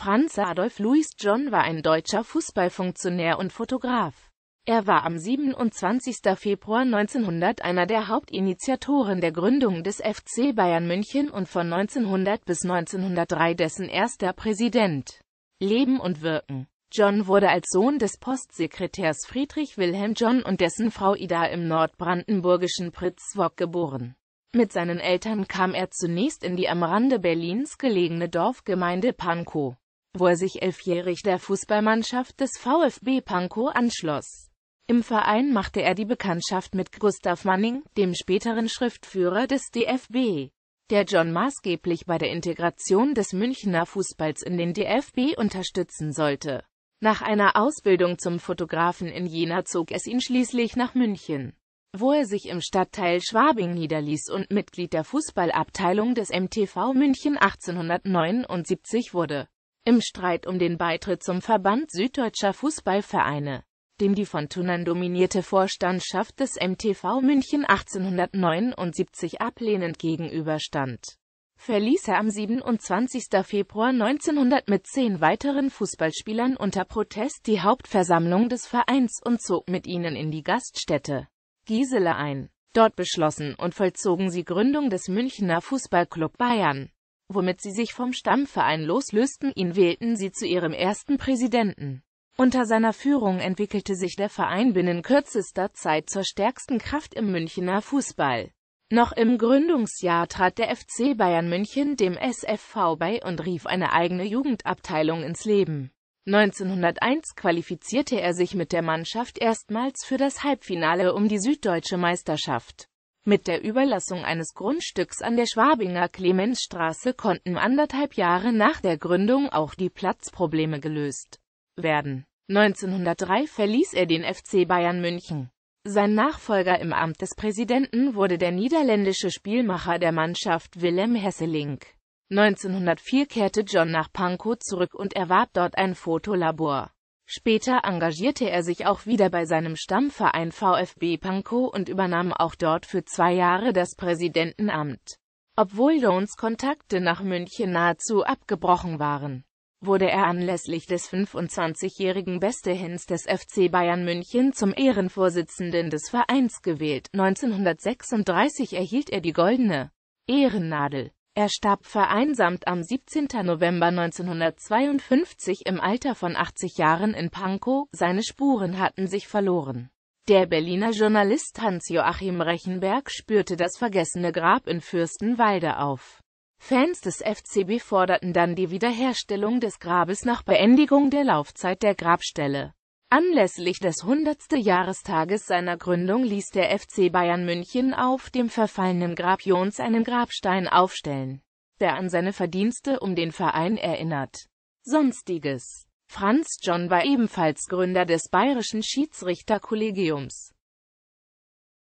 Franz Adolf Louis John war ein deutscher Fußballfunktionär und Fotograf. Er war am 27. Februar 1900 einer der Hauptinitiatoren der Gründung des FC Bayern München und von 1900 bis 1903 dessen erster Präsident. Leben und Wirken John wurde als Sohn des Postsekretärs Friedrich Wilhelm John und dessen Frau Ida im nordbrandenburgischen Pritzwock geboren. Mit seinen Eltern kam er zunächst in die am Rande Berlins gelegene Dorfgemeinde Pankow wo er sich elfjährig der Fußballmannschaft des VfB Pankow anschloss. Im Verein machte er die Bekanntschaft mit Gustav Manning, dem späteren Schriftführer des DFB, der John maßgeblich bei der Integration des Münchner Fußballs in den DFB unterstützen sollte. Nach einer Ausbildung zum Fotografen in Jena zog es ihn schließlich nach München, wo er sich im Stadtteil Schwabing niederließ und Mitglied der Fußballabteilung des MTV München 1879 wurde. Im Streit um den Beitritt zum Verband Süddeutscher Fußballvereine, dem die von Tunnern dominierte Vorstandschaft des MTV München 1879 ablehnend gegenüberstand, verließ er am 27. Februar 1900 mit zehn weiteren Fußballspielern unter Protest die Hauptversammlung des Vereins und zog mit ihnen in die Gaststätte Gisele ein. Dort beschlossen und vollzogen sie Gründung des Münchner Fußballclub Bayern womit sie sich vom Stammverein loslösten, ihn wählten sie zu ihrem ersten Präsidenten. Unter seiner Führung entwickelte sich der Verein binnen kürzester Zeit zur stärksten Kraft im Münchener Fußball. Noch im Gründungsjahr trat der FC Bayern München dem SFV bei und rief eine eigene Jugendabteilung ins Leben. 1901 qualifizierte er sich mit der Mannschaft erstmals für das Halbfinale um die Süddeutsche Meisterschaft. Mit der Überlassung eines Grundstücks an der Schwabinger Clemensstraße konnten anderthalb Jahre nach der Gründung auch die Platzprobleme gelöst werden. 1903 verließ er den FC Bayern München. Sein Nachfolger im Amt des Präsidenten wurde der niederländische Spielmacher der Mannschaft Willem Hesselink. 1904 kehrte John nach Pankow zurück und erwarb dort ein Fotolabor. Später engagierte er sich auch wieder bei seinem Stammverein VfB Pankow und übernahm auch dort für zwei Jahre das Präsidentenamt. Obwohl Jones Kontakte nach München nahezu abgebrochen waren, wurde er anlässlich des 25-jährigen Bestehens des FC Bayern München zum Ehrenvorsitzenden des Vereins gewählt. 1936 erhielt er die Goldene Ehrennadel. Er starb vereinsamt am 17. November 1952 im Alter von 80 Jahren in Pankow, seine Spuren hatten sich verloren. Der Berliner Journalist Hans-Joachim Rechenberg spürte das vergessene Grab in Fürstenwalde auf. Fans des FCB forderten dann die Wiederherstellung des Grabes nach Beendigung der Laufzeit der Grabstelle. Anlässlich des 100. Jahrestages seiner Gründung ließ der FC Bayern München auf dem verfallenen Grab Jons einen Grabstein aufstellen, der an seine Verdienste um den Verein erinnert. Sonstiges Franz John war ebenfalls Gründer des bayerischen Schiedsrichterkollegiums.